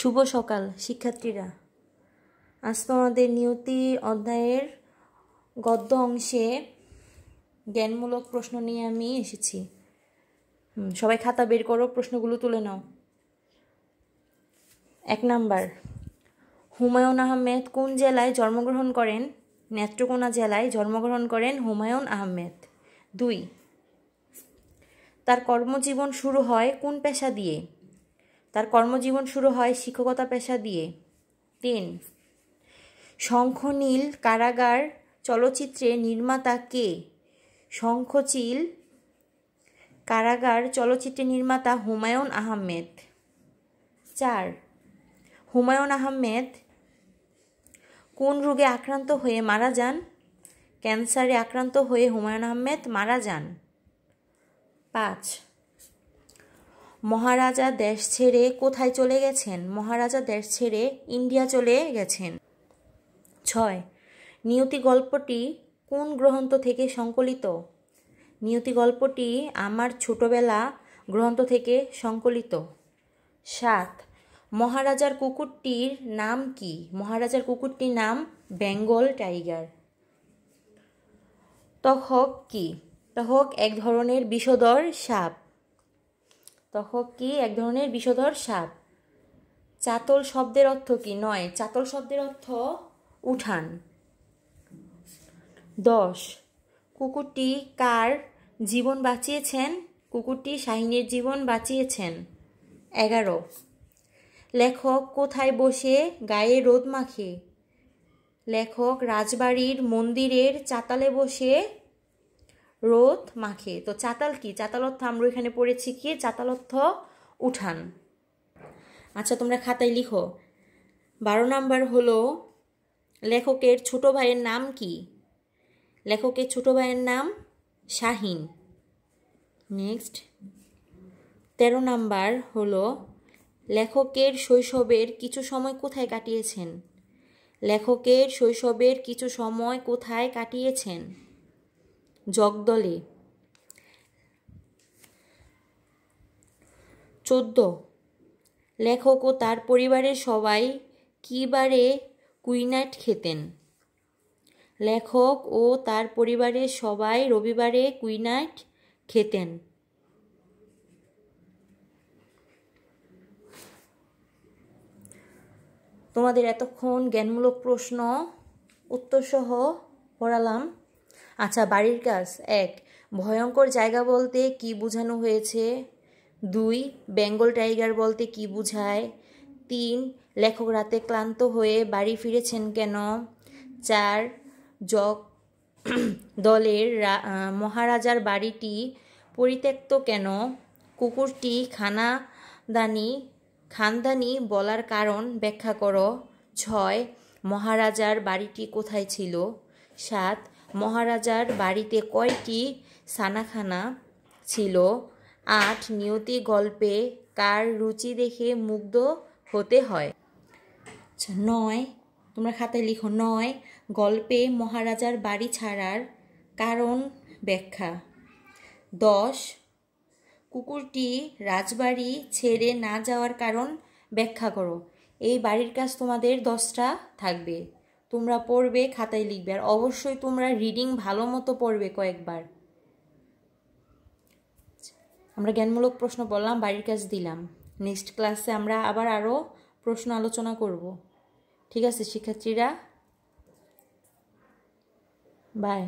শুভ সকাল শিক্ষার্থীরা আজ তোমাদের নিয়তি অধ্যায়ের গদ্য অংশে জ্ঞানমূলক প্রশ্ন নিয়ে আমি এসেছি সবাই খাতা বের করো প্রশ্নগুলো তুলে নাও এক নাম্বার হুমায়ুন আহমেদ কোন জেলায় জন্মগ্রহণ করেন নেত্রকোনা জেলায় জন্মগ্রহণ করেন হুমায়ুন আহমেদ দুই তার কর্মজীবন শুরু হয় কোন পেশা দিয়ে তার কর্মজীবন শুরু হয় শিক্ষকতা পেশা দিয়ে তিন শঙ্খনীল কারাগার চলচ্চিত্রে নির্মাতা কে শঙ্খচিল কারাগার চলচ্চিত্রে নির্মাতা হুমায়ুন আহমেদ চার হুমায়ুন আহমেদ কোন রোগে আক্রান্ত হয়ে মারা যান ক্যান্সারে আক্রান্ত হয়ে হুমায়ুন আহমেদ মারা যান পাঁচ মহারাজা দেশ ছেড়ে কোথায় চলে গেছেন মহারাজা দেশ ছেড়ে ইন্ডিয়া চলে গেছেন ছয় নিয়তি গল্পটি কোন গ্রন্থ থেকে সংকলিত নিয়তি গল্পটি আমার ছোটবেলা গ্রন্থ থেকে সংকলিত সাত মহারাজার কুকুরটির নাম কি মহারাজার কুকুরটির নাম বেঙ্গল টাইগার তহক কি তহক এক ধরনের বিষদর সাপ তখন কি এক ধরনের বিষধর সাপ চাতল শব্দের অর্থ কি নয় চাতল শব্দের অর্থ উঠান দশ কুকুরটি কার জীবন বাঁচিয়েছেন কুকুরটি শাহিনীর জীবন বাঁচিয়েছেন এগারো লেখক কোথায় বসে গায়ে রোদ মাখে লেখক রাজবাড়ির মন্দিরের চাতালে বসে রোদ মাখে তো চাতাল কি চাতাল অর্থ আমরা এখানে পড়েছি কি চাতাল অর্থ উঠান আচ্ছা তোমরা খাতায় লিখো বারো নাম্বার হলো লেখকের ছোট ভাইয়ের নাম কি লেখকের ছোট ভাইয়ের নাম শাহিন নেক্সট তেরো নাম্বার হলো লেখকের শৈশবের কিছু সময় কোথায় কাটিয়েছেন লেখকের শৈশবের কিছু সময় কোথায় কাটিয়েছেন জগদলে চোদ্দ লেখক ও তার পরিবারের সবাই কী বারে কুইনাইট খেতেন লেখক ও তার পরিবারের সবাই রবিবারে কুইনাইট খেতেন তোমাদের এতক্ষণ জ্ঞানমূলক প্রশ্ন উত্তরসহ পড়ালাম আচ্ছা বাড়ির কাজ এক ভয়ঙ্কর জায়গা বলতে কি বোঝানো হয়েছে দুই বেঙ্গল টাইগার বলতে কি বোঝায় তিন লেখক রাতে ক্লান্ত হয়ে বাড়ি ফিরেছেন কেন চার জগ দলের মহারাজার বাড়িটি পরিত্যক্ত কেন কুকুরটি খানাদানি খানদানি বলার কারণ ব্যাখ্যা করো ছয় মহারাজার বাড়িটি কোথায় ছিল সাত মহারাজার বাড়িতে কয়টি সানাখানা ছিল আট নিয়তি গল্পে কার রুচি দেখে মুগ্ধ হতে হয় নয় তোমরা খাতায় লিখো নয় গল্পে মহারাজার বাড়ি ছাড়ার কারণ ব্যাখ্যা দশ কুকুরটি রাজবাড়ি ছেড়ে না যাওয়ার কারণ ব্যাখ্যা করো এই বাড়ির কাজ তোমাদের দশটা থাকবে তোমরা পড়বে খাতায় লিখবে আর অবশ্যই তোমরা রিডিং ভালো মতো পড়বে কয়েকবার আমরা জ্ঞানমূলক প্রশ্ন বললাম বাড়ির কাজ দিলাম নেক্সট ক্লাসে আমরা আবার আরও প্রশ্ন আলোচনা করব ঠিক আছে শিক্ষার্থীরা বাই